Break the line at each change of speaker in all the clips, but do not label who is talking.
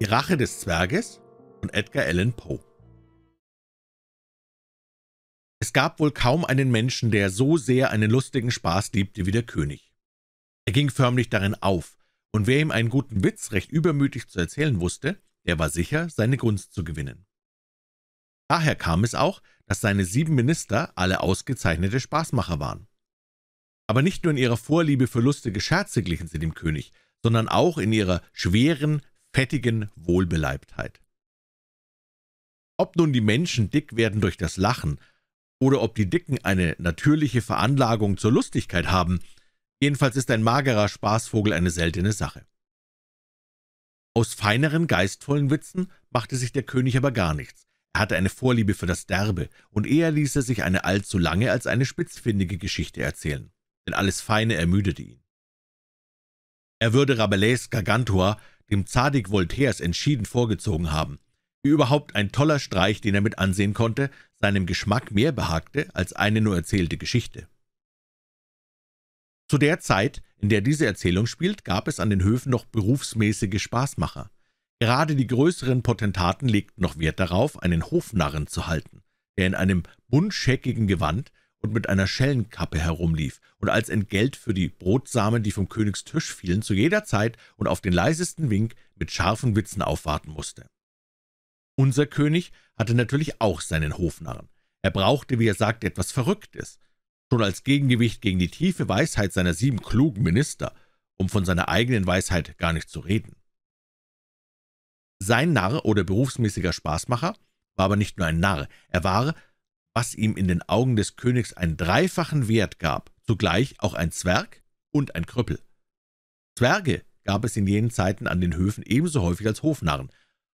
Die Rache des Zwerges von Edgar Allan Poe Es gab wohl kaum einen Menschen, der so sehr einen lustigen Spaß liebte wie der König. Er ging förmlich darin auf, und wer ihm einen guten Witz recht übermütig zu erzählen wusste, der war sicher, seine Gunst zu gewinnen. Daher kam es auch, dass seine sieben Minister alle ausgezeichnete Spaßmacher waren. Aber nicht nur in ihrer Vorliebe für lustige Scherze glichen sie dem König, sondern auch in ihrer schweren, fettigen Wohlbeleibtheit. Ob nun die Menschen dick werden durch das Lachen oder ob die Dicken eine natürliche Veranlagung zur Lustigkeit haben, jedenfalls ist ein magerer Spaßvogel eine seltene Sache. Aus feineren, geistvollen Witzen machte sich der König aber gar nichts. Er hatte eine Vorliebe für das Derbe, und eher ließ er sich eine allzu lange als eine spitzfindige Geschichte erzählen, denn alles Feine ermüdete ihn. Er würde Rabelais Gargantua dem Zadig Voltaires entschieden vorgezogen haben, wie überhaupt ein toller Streich, den er mit ansehen konnte, seinem Geschmack mehr behagte als eine nur erzählte Geschichte. Zu der Zeit, in der diese Erzählung spielt, gab es an den Höfen noch berufsmäßige Spaßmacher. Gerade die größeren Potentaten legten noch Wert darauf, einen Hofnarren zu halten, der in einem buntscheckigen Gewand und mit einer Schellenkappe herumlief und als Entgelt für die Brotsamen, die vom Königstisch fielen, zu jeder Zeit und auf den leisesten Wink mit scharfen Witzen aufwarten musste. Unser König hatte natürlich auch seinen Hofnarren. Er brauchte, wie er sagte, etwas Verrücktes, schon als Gegengewicht gegen die tiefe Weisheit seiner sieben klugen Minister, um von seiner eigenen Weisheit gar nicht zu reden. Sein Narr oder berufsmäßiger Spaßmacher war aber nicht nur ein Narr, er war, was ihm in den Augen des Königs einen dreifachen Wert gab, zugleich auch ein Zwerg und ein Krüppel. Zwerge gab es in jenen Zeiten an den Höfen ebenso häufig als Hofnarren,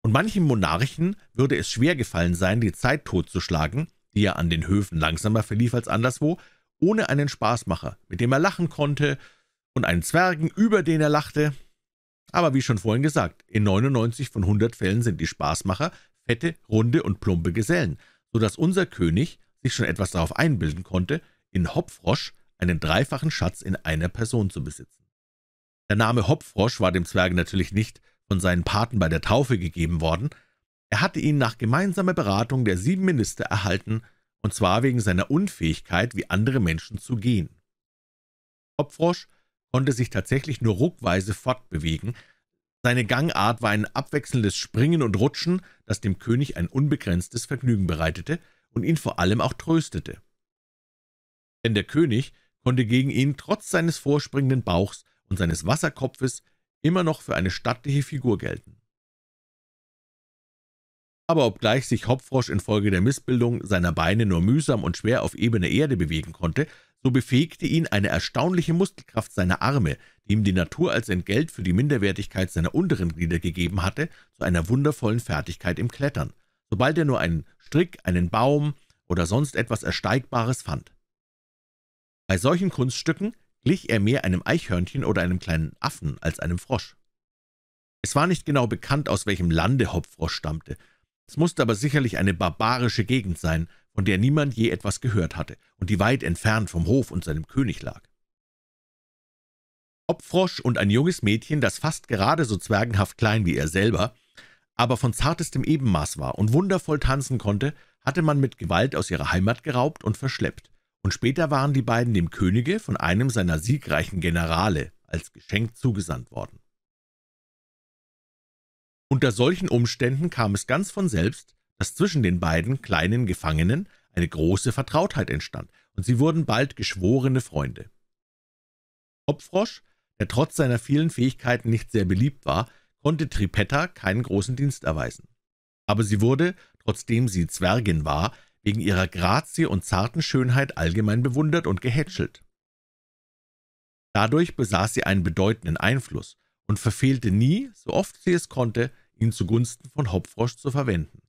und manchem Monarchen würde es schwer gefallen sein, die Zeit totzuschlagen, die er an den Höfen langsamer verlief als anderswo, ohne einen Spaßmacher, mit dem er lachen konnte, und einen Zwergen, über den er lachte. Aber wie schon vorhin gesagt, in 99 von 100 Fällen sind die Spaßmacher fette, runde und plumpe Gesellen – so dass unser König sich schon etwas darauf einbilden konnte, in Hopfrosch einen dreifachen Schatz in einer Person zu besitzen. Der Name Hopfrosch war dem Zwerge natürlich nicht von seinen Paten bei der Taufe gegeben worden, er hatte ihn nach gemeinsamer Beratung der sieben Minister erhalten, und zwar wegen seiner Unfähigkeit, wie andere Menschen zu gehen. Hopfrosch konnte sich tatsächlich nur ruckweise fortbewegen, seine Gangart war ein abwechselndes Springen und Rutschen, das dem König ein unbegrenztes Vergnügen bereitete und ihn vor allem auch tröstete. Denn der König konnte gegen ihn trotz seines vorspringenden Bauchs und seines Wasserkopfes immer noch für eine stattliche Figur gelten. Aber obgleich sich Hopfrosch infolge der Missbildung seiner Beine nur mühsam und schwer auf ebener Erde bewegen konnte, so befähigte ihn eine erstaunliche Muskelkraft seiner Arme, die ihm die Natur als Entgelt für die Minderwertigkeit seiner unteren Glieder gegeben hatte, zu einer wundervollen Fertigkeit im Klettern, sobald er nur einen Strick, einen Baum oder sonst etwas Ersteigbares fand. Bei solchen Kunststücken glich er mehr einem Eichhörnchen oder einem kleinen Affen als einem Frosch. Es war nicht genau bekannt, aus welchem Lande Hopfrosch stammte. Es musste aber sicherlich eine barbarische Gegend sein, von der niemand je etwas gehört hatte und die weit entfernt vom Hof und seinem König lag. Ob Frosch und ein junges Mädchen, das fast gerade so zwergenhaft klein wie er selber, aber von zartestem Ebenmaß war und wundervoll tanzen konnte, hatte man mit Gewalt aus ihrer Heimat geraubt und verschleppt, und später waren die beiden dem Könige von einem seiner siegreichen Generale als Geschenk zugesandt worden. Unter solchen Umständen kam es ganz von selbst, dass zwischen den beiden kleinen Gefangenen eine große Vertrautheit entstand, und sie wurden bald geschworene Freunde. Hopfrosch, der trotz seiner vielen Fähigkeiten nicht sehr beliebt war, konnte Tripetta keinen großen Dienst erweisen. Aber sie wurde, trotzdem sie Zwergin war, wegen ihrer Grazie und zarten Schönheit allgemein bewundert und gehätschelt. Dadurch besaß sie einen bedeutenden Einfluss und verfehlte nie, so oft sie es konnte, ihn zugunsten von Hopfrosch zu verwenden.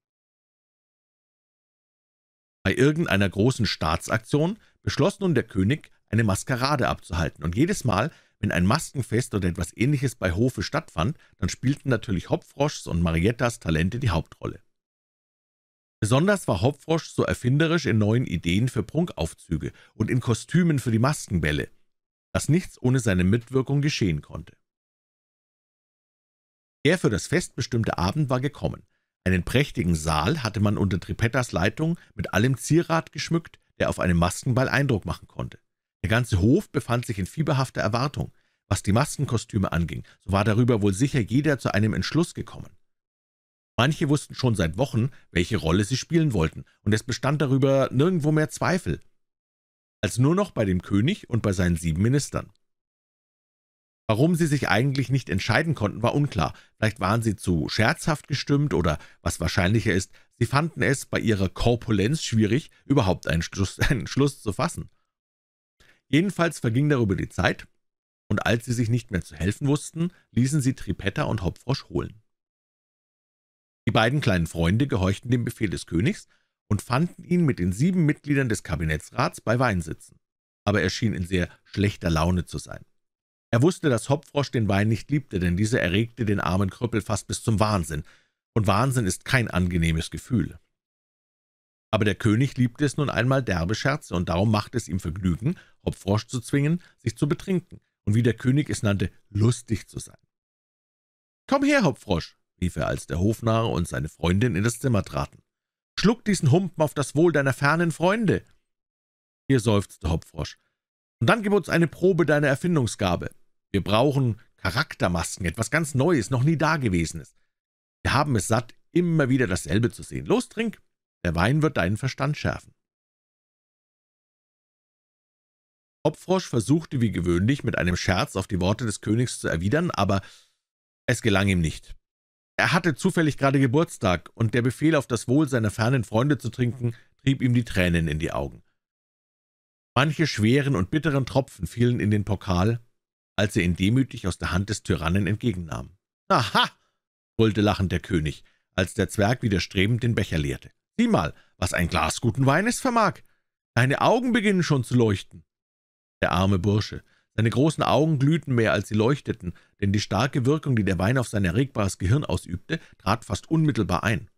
Bei irgendeiner großen Staatsaktion beschloss nun der König, eine Maskerade abzuhalten, und jedes Mal, wenn ein Maskenfest oder etwas Ähnliches bei Hofe stattfand, dann spielten natürlich Hopfroschs und Mariettas Talente die Hauptrolle. Besonders war Hopfrosch so erfinderisch in neuen Ideen für Prunkaufzüge und in Kostümen für die Maskenbälle, dass nichts ohne seine Mitwirkung geschehen konnte. Der für das Fest bestimmte Abend war gekommen, einen prächtigen Saal hatte man unter Tripettas Leitung mit allem Zierrat geschmückt, der auf einem Maskenball Eindruck machen konnte. Der ganze Hof befand sich in fieberhafter Erwartung. Was die Maskenkostüme anging, so war darüber wohl sicher jeder zu einem Entschluss gekommen. Manche wussten schon seit Wochen, welche Rolle sie spielen wollten, und es bestand darüber nirgendwo mehr Zweifel, als nur noch bei dem König und bei seinen sieben Ministern. Warum sie sich eigentlich nicht entscheiden konnten, war unklar. Vielleicht waren sie zu scherzhaft gestimmt oder, was wahrscheinlicher ist, sie fanden es bei ihrer Korpulenz schwierig, überhaupt einen Schluss, einen Schluss zu fassen. Jedenfalls verging darüber die Zeit, und als sie sich nicht mehr zu helfen wussten, ließen sie Tripetta und Hopfrosch holen. Die beiden kleinen Freunde gehorchten dem Befehl des Königs und fanden ihn mit den sieben Mitgliedern des Kabinettsrats bei Wein sitzen, aber er schien in sehr schlechter Laune zu sein. Er wusste, dass Hopfrosch den Wein nicht liebte, denn dieser erregte den armen Krüppel fast bis zum Wahnsinn, und Wahnsinn ist kein angenehmes Gefühl. Aber der König liebte es nun einmal derbe Scherze, und darum machte es ihm Vergnügen, Hopfrosch zu zwingen, sich zu betrinken, und wie der König es nannte, lustig zu sein. »Komm her, Hopfrosch«, rief er, als der Hofnarr und seine Freundin in das Zimmer traten. »Schluck diesen Humpen auf das Wohl deiner fernen Freunde!« Hier seufzte Hopfrosch. »Und dann gib uns eine Probe deiner Erfindungsgabe.« wir brauchen Charaktermasken, etwas ganz Neues, noch nie Dagewesenes. Wir haben es satt, immer wieder dasselbe zu sehen. Los, trink, der Wein wird deinen Verstand schärfen. Hopfrosch versuchte wie gewöhnlich mit einem Scherz auf die Worte des Königs zu erwidern, aber es gelang ihm nicht. Er hatte zufällig gerade Geburtstag, und der Befehl, auf das Wohl seiner fernen Freunde zu trinken, trieb ihm die Tränen in die Augen. Manche schweren und bitteren Tropfen fielen in den Pokal, als er ihn demütig aus der Hand des Tyrannen entgegennahm. »Aha!« brüllte lachend der König, als der Zwerg widerstrebend den Becher leerte. »Sieh mal, was ein Glas guten Weines vermag! Deine Augen beginnen schon zu leuchten!« Der arme Bursche, seine großen Augen glühten mehr, als sie leuchteten, denn die starke Wirkung, die der Wein auf sein erregbares Gehirn ausübte, trat fast unmittelbar ein.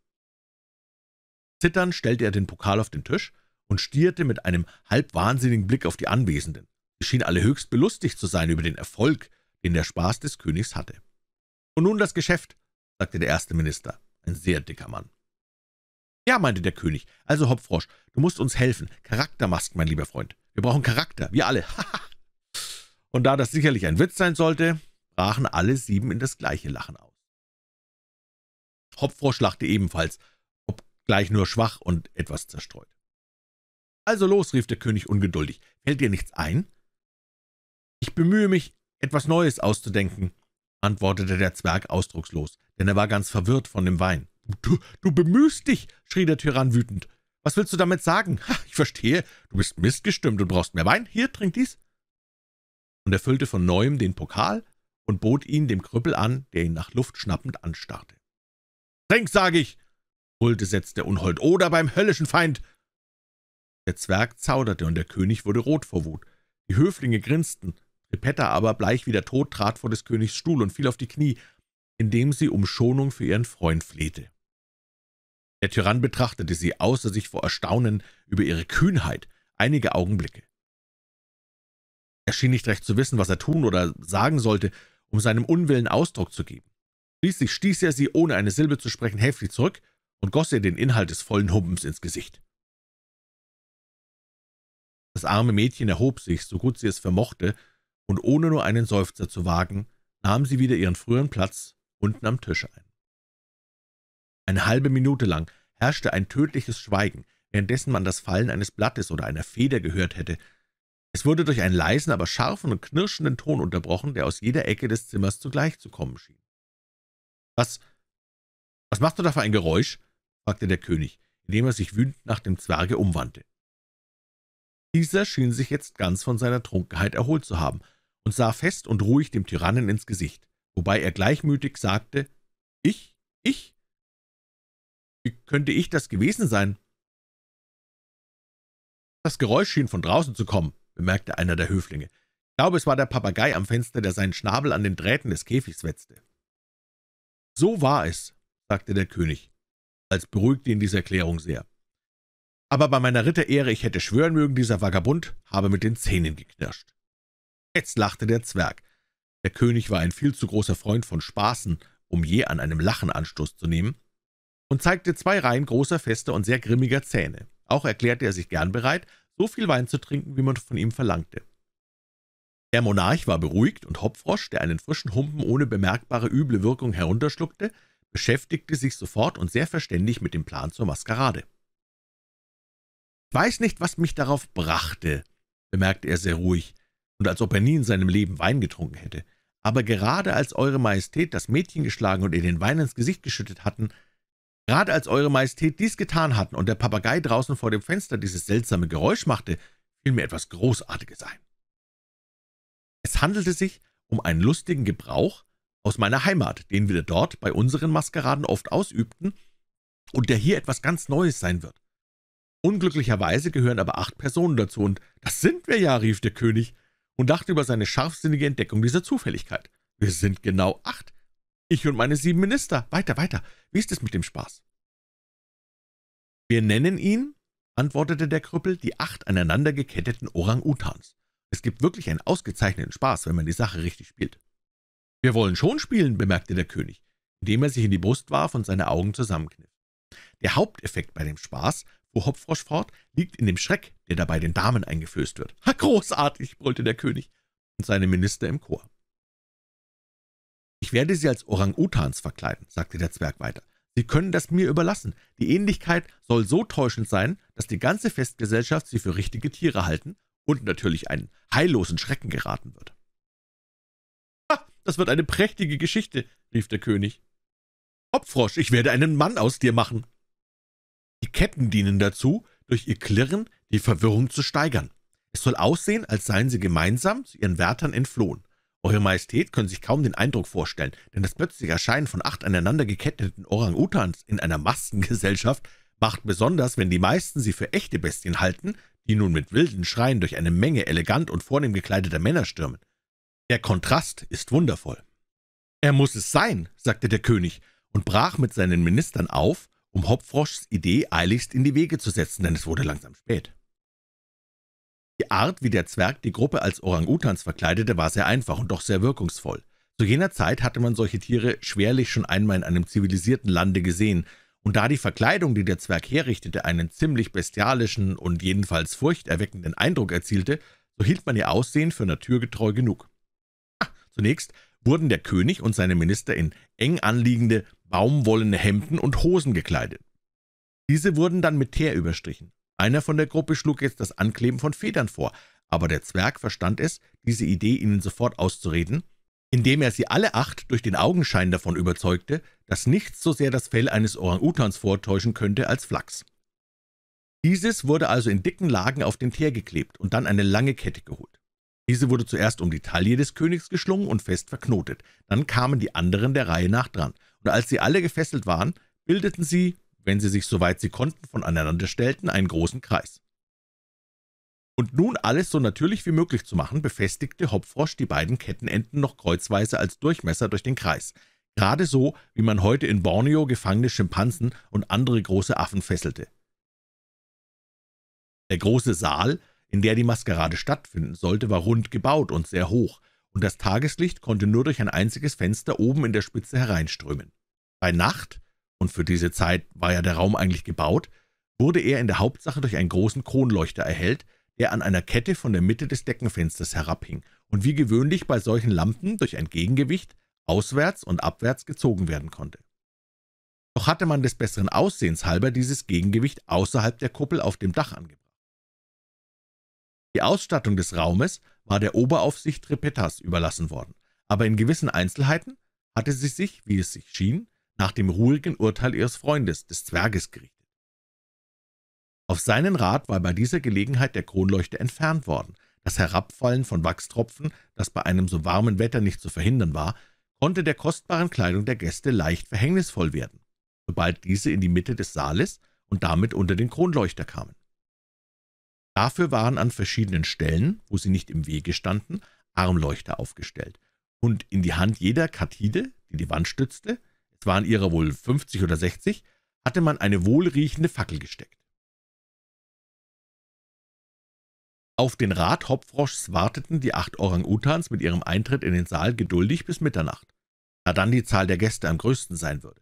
Zitternd stellte er den Pokal auf den Tisch und stierte mit einem halb wahnsinnigen Blick auf die Anwesenden schienen alle höchst belustigt zu sein über den Erfolg, den der Spaß des Königs hatte. »Und nun das Geschäft«, sagte der erste Minister, ein sehr dicker Mann. »Ja«, meinte der König, »also Hopfrosch, du musst uns helfen. Charaktermasken, mein lieber Freund. Wir brauchen Charakter, wir alle. Und da das sicherlich ein Witz sein sollte, brachen alle sieben in das gleiche Lachen aus. Hopfrosch lachte ebenfalls, obgleich nur schwach und etwas zerstreut. »Also los«, rief der König ungeduldig, »fällt dir nichts ein? »Ich bemühe mich, etwas Neues auszudenken«, antwortete der Zwerg ausdruckslos, denn er war ganz verwirrt von dem Wein. »Du, du bemühst dich«, schrie der Tyrann wütend. »Was willst du damit sagen? Ha, ich verstehe, du bist missgestimmt und brauchst mehr Wein. Hier, trink dies.« Und er füllte von Neuem den Pokal und bot ihn dem Krüppel an, der ihn nach Luft schnappend anstarrte. »Trink, sage ich!« brüllte setzt der Unhold, »oder beim höllischen Feind!« Der Zwerg zauderte, und der König wurde rot vor Wut. Die Höflinge grinsten, Repetta aber, bleich wie der Tod, trat vor des Königs Stuhl und fiel auf die Knie, indem sie um Schonung für ihren Freund flehte. Der Tyrann betrachtete sie außer sich vor Erstaunen über ihre Kühnheit einige Augenblicke. Er schien nicht recht zu wissen, was er tun oder sagen sollte, um seinem Unwillen Ausdruck zu geben. Schließlich stieß er sie, ohne eine Silbe zu sprechen, heftig zurück und goss ihr den Inhalt des vollen Humpens ins Gesicht. Das arme Mädchen erhob sich, so gut sie es vermochte, und ohne nur einen Seufzer zu wagen, nahm sie wieder ihren früheren Platz unten am Tisch ein. Eine halbe Minute lang herrschte ein tödliches Schweigen, währenddessen man das Fallen eines Blattes oder einer Feder gehört hätte. Es wurde durch einen leisen, aber scharfen und knirschenden Ton unterbrochen, der aus jeder Ecke des Zimmers zugleich zu kommen schien. »Was, was machst du da für ein Geräusch?« fragte der König, indem er sich wütend nach dem Zwerge umwandte. Dieser schien sich jetzt ganz von seiner Trunkenheit erholt zu haben, und sah fest und ruhig dem Tyrannen ins Gesicht, wobei er gleichmütig sagte, »Ich? Ich? Wie könnte ich das gewesen sein?« Das Geräusch schien von draußen zu kommen, bemerkte einer der Höflinge. Ich glaube, es war der Papagei am Fenster, der seinen Schnabel an den Drähten des Käfigs wetzte. »So war es«, sagte der König, als beruhigte ihn diese Erklärung sehr. »Aber bei meiner Ritterehre, ich hätte schwören mögen, dieser Vagabund habe mit den Zähnen geknirscht.« Jetzt lachte der Zwerg. Der König war ein viel zu großer Freund von Spaßen, um je an einem Lachen Anstoß zu nehmen, und zeigte zwei Reihen großer, fester und sehr grimmiger Zähne. Auch erklärte er sich gern bereit, so viel Wein zu trinken, wie man von ihm verlangte. Der Monarch war beruhigt, und Hopfrosch, der einen frischen Humpen ohne bemerkbare üble Wirkung herunterschluckte, beschäftigte sich sofort und sehr verständig mit dem Plan zur Maskerade. »Ich weiß nicht, was mich darauf brachte«, bemerkte er sehr ruhig, und als ob er nie in seinem Leben Wein getrunken hätte. Aber gerade als Eure Majestät das Mädchen geschlagen und ihr den Wein ins Gesicht geschüttet hatten, gerade als Eure Majestät dies getan hatten und der Papagei draußen vor dem Fenster dieses seltsame Geräusch machte, fiel mir etwas Großartiges ein. Es handelte sich um einen lustigen Gebrauch aus meiner Heimat, den wir dort bei unseren Maskeraden oft ausübten und der hier etwas ganz Neues sein wird. Unglücklicherweise gehören aber acht Personen dazu, und das sind wir ja, rief der König, und dachte über seine scharfsinnige Entdeckung dieser Zufälligkeit. »Wir sind genau acht. Ich und meine sieben Minister. Weiter, weiter. Wie ist es mit dem Spaß?« »Wir nennen ihn«, antwortete der Krüppel, »die acht aneinander geketteten Orang-Utans. Es gibt wirklich einen ausgezeichneten Spaß, wenn man die Sache richtig spielt.« »Wir wollen schon spielen«, bemerkte der König, indem er sich in die Brust warf und seine Augen zusammenkniff. Der Haupteffekt bei dem Spaß wo fort, liegt in dem Schreck, der dabei den Damen eingeflößt wird. Ha, großartig!« brüllte der König und seine Minister im Chor. »Ich werde sie als Orang-Utans verkleiden«, sagte der Zwerg weiter. »Sie können das mir überlassen. Die Ähnlichkeit soll so täuschend sein, dass die ganze Festgesellschaft sie für richtige Tiere halten und natürlich einen heillosen Schrecken geraten wird.« »Ha, das wird eine prächtige Geschichte«, rief der König. »Hopfrosch, ich werde einen Mann aus dir machen!« die Ketten dienen dazu, durch ihr Klirren die Verwirrung zu steigern. Es soll aussehen, als seien sie gemeinsam zu ihren Wärtern entflohen. Eure Majestät können sich kaum den Eindruck vorstellen, denn das plötzliche Erscheinen von acht aneinander geketteten Orang-Utans in einer Massengesellschaft macht besonders, wenn die meisten sie für echte Bestien halten, die nun mit wilden Schreien durch eine Menge elegant und vornehm gekleideter Männer stürmen. Der Kontrast ist wundervoll. »Er muss es sein«, sagte der König und brach mit seinen Ministern auf, um Hopfroschs Idee eiligst in die Wege zu setzen, denn es wurde langsam spät. Die Art, wie der Zwerg die Gruppe als Orang-Utans verkleidete, war sehr einfach und doch sehr wirkungsvoll. Zu jener Zeit hatte man solche Tiere schwerlich schon einmal in einem zivilisierten Lande gesehen, und da die Verkleidung, die der Zwerg herrichtete, einen ziemlich bestialischen und jedenfalls furchterweckenden Eindruck erzielte, so hielt man ihr Aussehen für naturgetreu genug. Ah, zunächst wurden der König und seine Minister in eng anliegende, baumwollene Hemden und Hosen gekleidet. Diese wurden dann mit Teer überstrichen. Einer von der Gruppe schlug jetzt das Ankleben von Federn vor, aber der Zwerg verstand es, diese Idee ihnen sofort auszureden, indem er sie alle acht durch den Augenschein davon überzeugte, dass nichts so sehr das Fell eines Orang-Utans vortäuschen könnte als Flachs. Dieses wurde also in dicken Lagen auf den Teer geklebt und dann eine lange Kette geholt. Diese wurde zuerst um die Taille des Königs geschlungen und fest verknotet. Dann kamen die anderen der Reihe nach dran, und als sie alle gefesselt waren, bildeten sie, wenn sie sich soweit sie konnten voneinander stellten, einen großen Kreis. Und nun alles so natürlich wie möglich zu machen, befestigte Hopfrosch die beiden Kettenenden noch kreuzweise als Durchmesser durch den Kreis. Gerade so, wie man heute in Borneo gefangene Schimpansen und andere große Affen fesselte. Der große Saal in der die Maskerade stattfinden sollte, war rund gebaut und sehr hoch, und das Tageslicht konnte nur durch ein einziges Fenster oben in der Spitze hereinströmen. Bei Nacht, und für diese Zeit war ja der Raum eigentlich gebaut, wurde er in der Hauptsache durch einen großen Kronleuchter erhellt, der an einer Kette von der Mitte des Deckenfensters herabhing und wie gewöhnlich bei solchen Lampen durch ein Gegengewicht auswärts und abwärts gezogen werden konnte. Doch hatte man des besseren Aussehens halber dieses Gegengewicht außerhalb der Kuppel auf dem Dach angebracht. Die Ausstattung des Raumes war der Oberaufsicht Repettas überlassen worden, aber in gewissen Einzelheiten hatte sie sich, wie es sich schien, nach dem ruhigen Urteil ihres Freundes, des Zwerges, gerichtet. Auf seinen Rat war bei dieser Gelegenheit der Kronleuchter entfernt worden. Das Herabfallen von Wachstropfen, das bei einem so warmen Wetter nicht zu verhindern war, konnte der kostbaren Kleidung der Gäste leicht verhängnisvoll werden, sobald diese in die Mitte des Saales und damit unter den Kronleuchter kamen. Dafür waren an verschiedenen Stellen, wo sie nicht im Wege standen, Armleuchter aufgestellt und in die Hand jeder Kathide, die die Wand stützte, es waren ihrer wohl 50 oder 60, hatte man eine wohlriechende Fackel gesteckt. Auf den Rat Hopfroschs warteten die acht Orang-Utans mit ihrem Eintritt in den Saal geduldig bis Mitternacht, da dann die Zahl der Gäste am größten sein würde.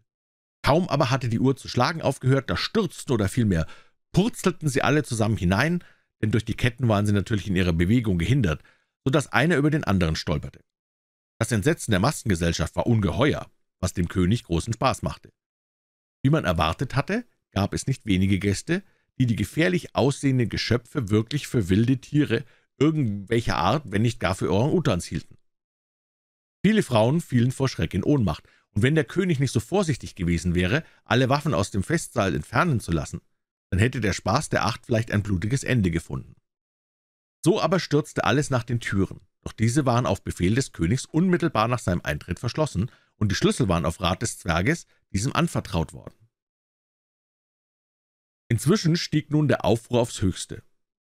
Kaum aber hatte die Uhr zu schlagen aufgehört, da stürzten oder vielmehr purzelten sie alle zusammen hinein, denn durch die Ketten waren sie natürlich in ihrer Bewegung gehindert, so dass einer über den anderen stolperte. Das Entsetzen der Massengesellschaft war ungeheuer, was dem König großen Spaß machte. Wie man erwartet hatte, gab es nicht wenige Gäste, die die gefährlich aussehenden Geschöpfe wirklich für wilde Tiere irgendwelcher Art, wenn nicht gar für Orang-Utans hielten. Viele Frauen fielen vor Schreck in Ohnmacht, und wenn der König nicht so vorsichtig gewesen wäre, alle Waffen aus dem Festsaal entfernen zu lassen, dann hätte der Spaß der Acht vielleicht ein blutiges Ende gefunden. So aber stürzte alles nach den Türen, doch diese waren auf Befehl des Königs unmittelbar nach seinem Eintritt verschlossen, und die Schlüssel waren auf Rat des Zwerges diesem anvertraut worden. Inzwischen stieg nun der Aufruhr aufs Höchste,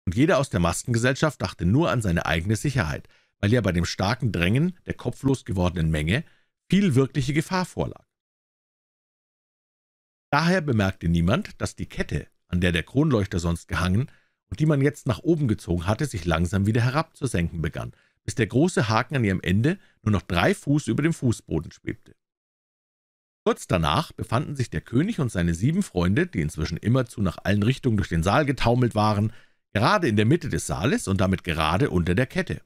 und jeder aus der Maskengesellschaft dachte nur an seine eigene Sicherheit, weil ja bei dem starken Drängen der kopflos gewordenen Menge viel wirkliche Gefahr vorlag. Daher bemerkte niemand, dass die Kette, an der der Kronleuchter sonst gehangen und die man jetzt nach oben gezogen hatte, sich langsam wieder herabzusenken begann, bis der große Haken an ihrem Ende nur noch drei Fuß über dem Fußboden schwebte. Kurz danach befanden sich der König und seine sieben Freunde, die inzwischen immerzu nach allen Richtungen durch den Saal getaumelt waren, gerade in der Mitte des Saales und damit gerade unter der Kette.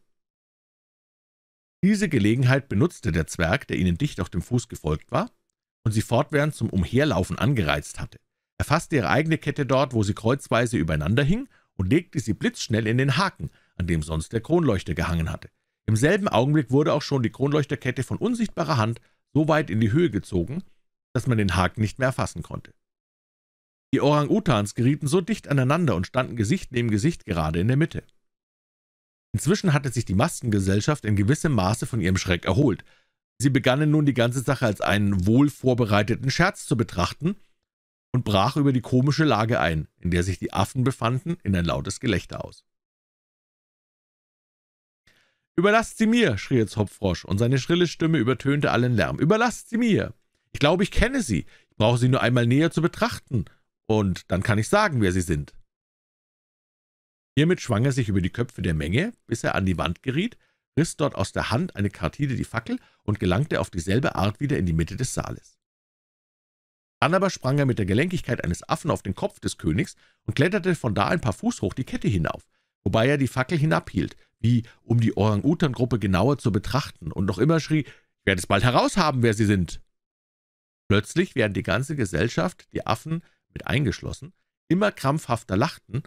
Diese Gelegenheit benutzte der Zwerg, der ihnen dicht auf dem Fuß gefolgt war und sie fortwährend zum Umherlaufen angereizt hatte. Er fasste ihre eigene Kette dort, wo sie kreuzweise übereinander hing, und legte sie blitzschnell in den Haken, an dem sonst der Kronleuchter gehangen hatte. Im selben Augenblick wurde auch schon die Kronleuchterkette von unsichtbarer Hand so weit in die Höhe gezogen, dass man den Haken nicht mehr erfassen konnte. Die Orang-Utans gerieten so dicht aneinander und standen Gesicht neben Gesicht gerade in der Mitte. Inzwischen hatte sich die Maskengesellschaft in gewissem Maße von ihrem Schreck erholt. Sie begannen nun die ganze Sache als einen wohl vorbereiteten Scherz zu betrachten und brach über die komische Lage ein, in der sich die Affen befanden, in ein lautes Gelächter aus. »Überlasst sie mir!« schrie jetzt Hopfrosch, und seine schrille Stimme übertönte allen Lärm. »Überlasst sie mir! Ich glaube, ich kenne sie. Ich brauche sie nur einmal näher zu betrachten, und dann kann ich sagen, wer sie sind.« Hiermit schwang er sich über die Köpfe der Menge, bis er an die Wand geriet, riss dort aus der Hand eine Kartide die Fackel und gelangte auf dieselbe Art wieder in die Mitte des Saales. Dann aber sprang er mit der Gelenkigkeit eines Affen auf den Kopf des Königs und kletterte von da ein paar Fuß hoch die Kette hinauf, wobei er die Fackel hinabhielt, wie um die Orang-Utan-Gruppe genauer zu betrachten, und noch immer schrie, »Ich werde es bald heraushaben, wer sie sind!« Plötzlich, während die ganze Gesellschaft, die Affen mit eingeschlossen, immer krampfhafter lachten,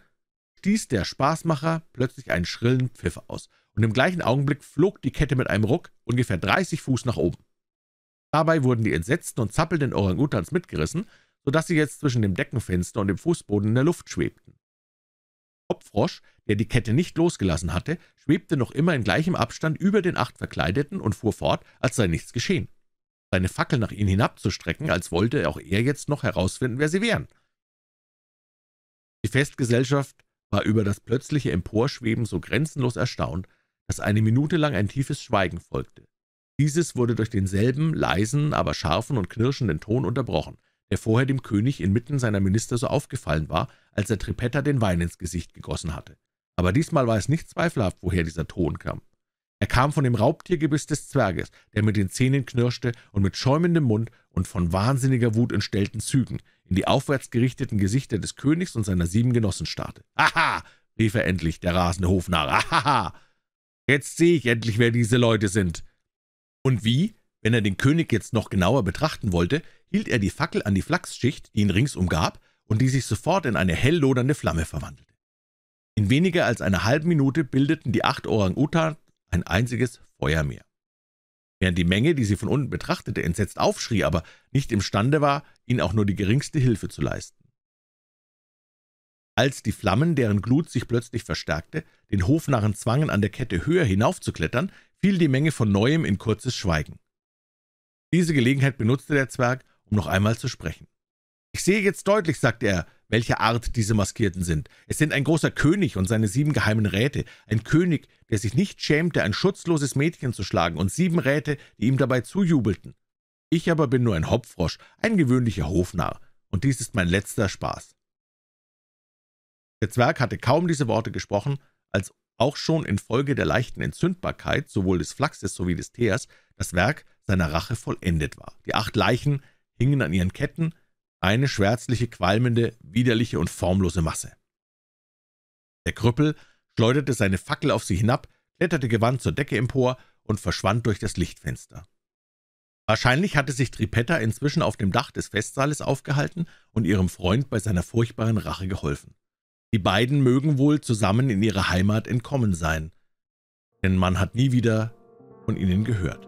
stieß der Spaßmacher plötzlich einen schrillen Pfiff aus, und im gleichen Augenblick flog die Kette mit einem Ruck ungefähr 30 Fuß nach oben. Dabei wurden die entsetzten und zappelnden Orang-Utans mitgerissen, sodass sie jetzt zwischen dem Deckenfenster und dem Fußboden in der Luft schwebten. Kopfrosch, der die Kette nicht losgelassen hatte, schwebte noch immer in gleichem Abstand über den acht Verkleideten und fuhr fort, als sei nichts geschehen. Seine Fackel nach ihnen hinabzustrecken, als wollte auch er jetzt noch herausfinden, wer sie wären. Die Festgesellschaft war über das plötzliche Emporschweben so grenzenlos erstaunt, dass eine Minute lang ein tiefes Schweigen folgte. Dieses wurde durch denselben leisen, aber scharfen und knirschenden Ton unterbrochen, der vorher dem König inmitten seiner Minister so aufgefallen war, als er Trippetta den Wein ins Gesicht gegossen hatte. Aber diesmal war es nicht zweifelhaft, woher dieser Ton kam. Er kam von dem Raubtiergebiss des Zwerges, der mit den Zähnen knirschte und mit schäumendem Mund und von wahnsinniger Wut entstellten Zügen in die aufwärts gerichteten Gesichter des Königs und seiner sieben Genossen starrte. »Aha!« rief er endlich, der rasende Hofnarr. »Aha! Jetzt sehe ich endlich, wer diese Leute sind. Und wie, wenn er den König jetzt noch genauer betrachten wollte, hielt er die Fackel an die Flachsschicht, die ihn rings umgab und die sich sofort in eine helllodernde Flamme verwandelte. In weniger als einer halben Minute bildeten die acht Orang-Utan ein einziges Feuermeer. Während die Menge, die sie von unten betrachtete, entsetzt aufschrie, aber nicht imstande war, ihnen auch nur die geringste Hilfe zu leisten. Als die Flammen, deren Glut sich plötzlich verstärkte, den Hofnarren zwangen, an der Kette höher hinaufzuklettern, fiel die Menge von Neuem in kurzes Schweigen. Diese Gelegenheit benutzte der Zwerg, um noch einmal zu sprechen. »Ich sehe jetzt deutlich«, sagte er, »welche Art diese Maskierten sind. Es sind ein großer König und seine sieben geheimen Räte, ein König, der sich nicht schämte, ein schutzloses Mädchen zu schlagen, und sieben Räte, die ihm dabei zujubelten. Ich aber bin nur ein Hopfrosch, ein gewöhnlicher Hofnarr, und dies ist mein letzter Spaß.« Der Zwerg hatte kaum diese Worte gesprochen, als auch schon infolge der leichten Entzündbarkeit sowohl des Flachses sowie des Teers das Werk seiner Rache vollendet war. Die acht Leichen hingen an ihren Ketten, eine schwärzliche, qualmende, widerliche und formlose Masse. Der Krüppel schleuderte seine Fackel auf sie hinab, kletterte gewandt zur Decke empor und verschwand durch das Lichtfenster. Wahrscheinlich hatte sich Tripetta inzwischen auf dem Dach des Festsaales aufgehalten und ihrem Freund bei seiner furchtbaren Rache geholfen. Die beiden mögen wohl zusammen in ihre Heimat entkommen sein, denn man hat nie wieder von ihnen gehört.